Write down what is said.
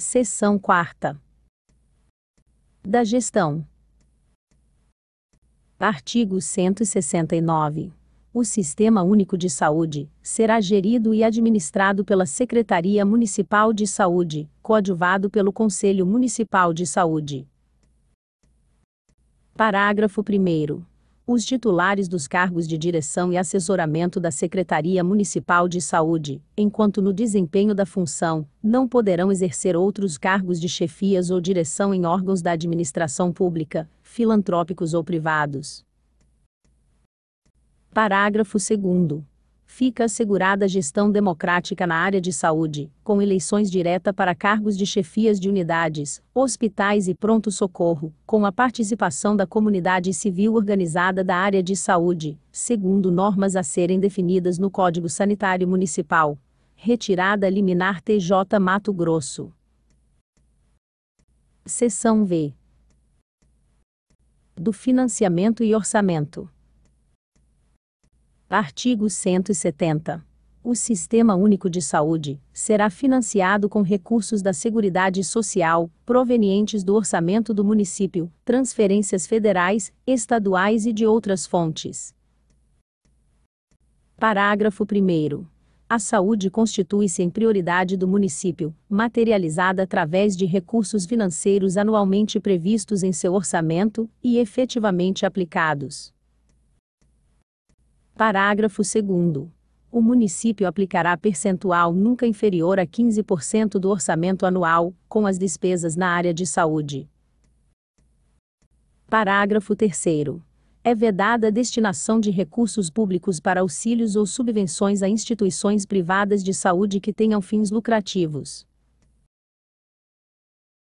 Seção quarta. Da gestão. Artigo 169. O Sistema Único de Saúde será gerido e administrado pela Secretaria Municipal de Saúde, coadjuvado pelo Conselho Municipal de Saúde. Parágrafo 1 os titulares dos cargos de direção e assessoramento da Secretaria Municipal de Saúde, enquanto no desempenho da função, não poderão exercer outros cargos de chefias ou direção em órgãos da administração pública, filantrópicos ou privados. Parágrafo 2 fica assegurada a gestão democrática na área de saúde, com eleições direta para cargos de chefias de unidades, hospitais e pronto-socorro, com a participação da comunidade civil organizada da área de saúde, segundo normas a serem definidas no Código Sanitário Municipal. Retirada liminar TJ Mato Grosso. Seção V. Do financiamento e orçamento. Artigo 170. O Sistema Único de Saúde será financiado com recursos da Seguridade Social, provenientes do orçamento do município, transferências federais, estaduais e de outras fontes. Parágrafo 1. A saúde constitui-se em prioridade do município, materializada através de recursos financeiros anualmente previstos em seu orçamento e efetivamente aplicados. Parágrafo 2 o município aplicará percentual nunca inferior a 15% do orçamento anual, com as despesas na área de saúde. Parágrafo 3. É vedada a destinação de recursos públicos para auxílios ou subvenções a instituições privadas de saúde que tenham fins lucrativos.